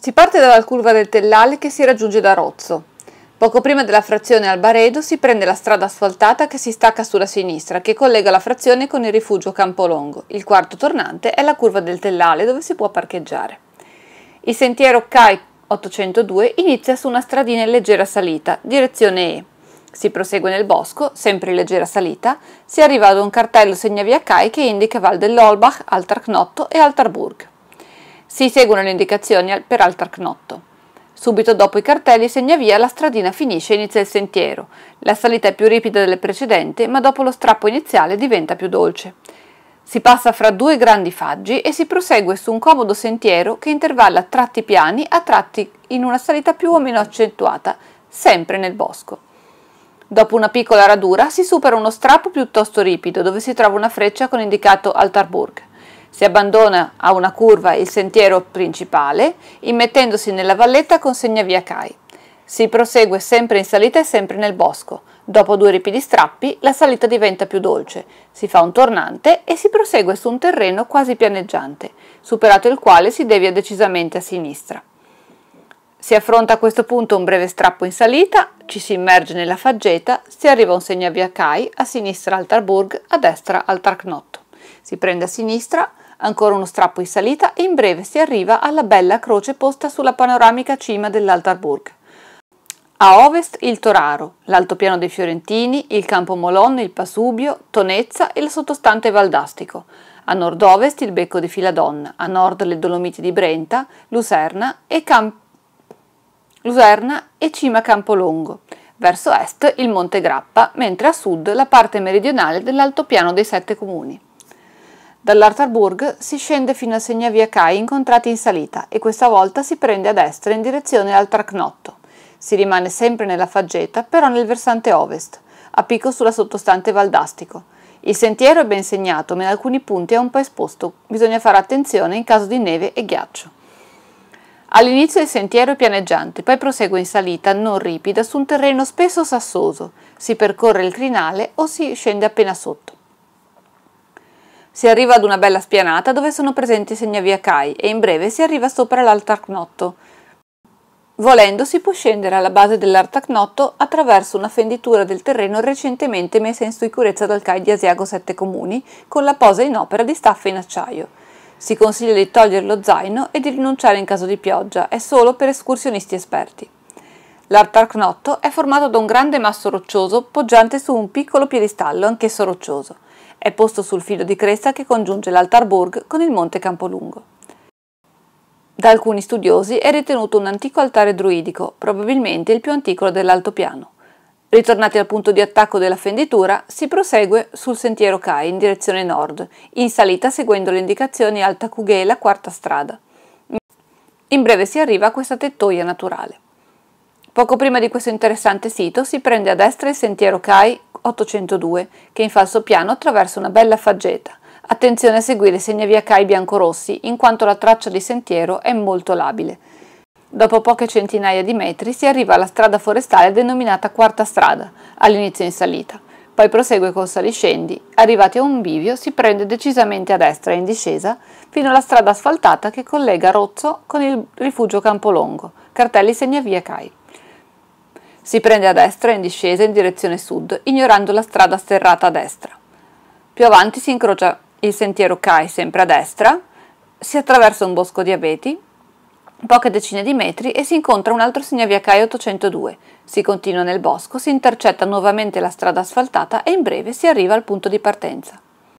Si parte dalla curva del Tellale che si raggiunge da Rozzo. Poco prima della frazione Albaredo si prende la strada asfaltata che si stacca sulla sinistra, che collega la frazione con il rifugio Campolongo. Il quarto tornante è la curva del Tellale dove si può parcheggiare. Il sentiero CAI 802 inizia su una stradina in leggera salita, direzione E. Si prosegue nel bosco, sempre in leggera salita, si arriva ad un cartello segnavia CAI che indica Val dell'Olbach, Altarcnotto e Altarburg. Si seguono le indicazioni per Altarcnotto. Subito dopo i cartelli segna via la stradina finisce e inizia il sentiero. La salita è più ripida delle precedenti, ma dopo lo strappo iniziale diventa più dolce. Si passa fra due grandi faggi e si prosegue su un comodo sentiero che intervalla tratti piani a tratti in una salita più o meno accentuata, sempre nel bosco. Dopo una piccola radura si supera uno strappo piuttosto ripido dove si trova una freccia con indicato Altarburg. Si abbandona a una curva il sentiero principale, immettendosi nella valletta con segna via Kai. Si prosegue sempre in salita e sempre nel bosco. Dopo due ripidi strappi la salita diventa più dolce, si fa un tornante e si prosegue su un terreno quasi pianeggiante, superato il quale si devia decisamente a sinistra. Si affronta a questo punto un breve strappo in salita, ci si immerge nella faggeta, si arriva a un via Kai, a sinistra al Tarburg, a destra al Tarknotto. Si prende a sinistra, Ancora uno strappo in salita e in breve si arriva alla bella croce posta sulla panoramica cima dell'Altarburg. A ovest il Toraro, l'altopiano dei Fiorentini, il Campo Molon, il Pasubio, Tonezza e il sottostante Valdastico. A nord-ovest il becco di Filadonna, a nord le Dolomiti di Brenta, Luserna e, Cam... Luserna e Cima Campolongo. Verso est il Monte Grappa, mentre a sud la parte meridionale dell'altopiano dei Sette Comuni. Dall'Artarburg si scende fino a Segnavia Cai incontrati in salita e questa volta si prende a destra in direzione al Tracnotto. Si rimane sempre nella faggeta, però nel versante ovest, a picco sulla sottostante Valdastico. Il sentiero è ben segnato, ma in alcuni punti è un po' esposto, bisogna fare attenzione in caso di neve e ghiaccio. All'inizio il sentiero è pianeggiante, poi prosegue in salita non ripida su un terreno spesso sassoso. Si percorre il crinale o si scende appena sotto. Si arriva ad una bella spianata dove sono presenti segnavia CAI e in breve si arriva sopra l'Altarcnotto. Volendo si può scendere alla base dell'Artacnotto attraverso una fenditura del terreno recentemente messa in sicurezza dal CAI di Asiago 7 Comuni con la posa in opera di staffe in acciaio. Si consiglia di togliere lo zaino e di rinunciare in caso di pioggia, è solo per escursionisti esperti. L'Artacnotto è formato da un grande masso roccioso poggiante su un piccolo piedistallo anch'esso roccioso. È posto sul filo di cresta che congiunge l'Altarburg con il monte Campolungo. Da alcuni studiosi è ritenuto un antico altare druidico, probabilmente il più antico dell'altopiano. Ritornati al punto di attacco della fenditura, si prosegue sul sentiero Kai in direzione nord, in salita seguendo le indicazioni Alta e la quarta strada. In breve si arriva a questa tettoia naturale. Poco prima di questo interessante sito si prende a destra il sentiero Kai 802 che in falso piano attraversa una bella faggeta. Attenzione a seguire i segnaviacai biancorossi in quanto la traccia di sentiero è molto labile. Dopo poche centinaia di metri si arriva alla strada forestale denominata Quarta Strada, all'inizio in salita. Poi prosegue con saliscendi. Arrivati a un bivio si prende decisamente a destra in discesa fino alla strada asfaltata che collega Rozzo con il rifugio Campolongo. Cartelli segnavia CAI. Si prende a destra in discesa in direzione sud, ignorando la strada sterrata a destra. Più avanti si incrocia il sentiero Kai sempre a destra, si attraversa un bosco di abeti, poche decine di metri e si incontra un altro segnavia Kai 802. Si continua nel bosco, si intercetta nuovamente la strada asfaltata e in breve si arriva al punto di partenza.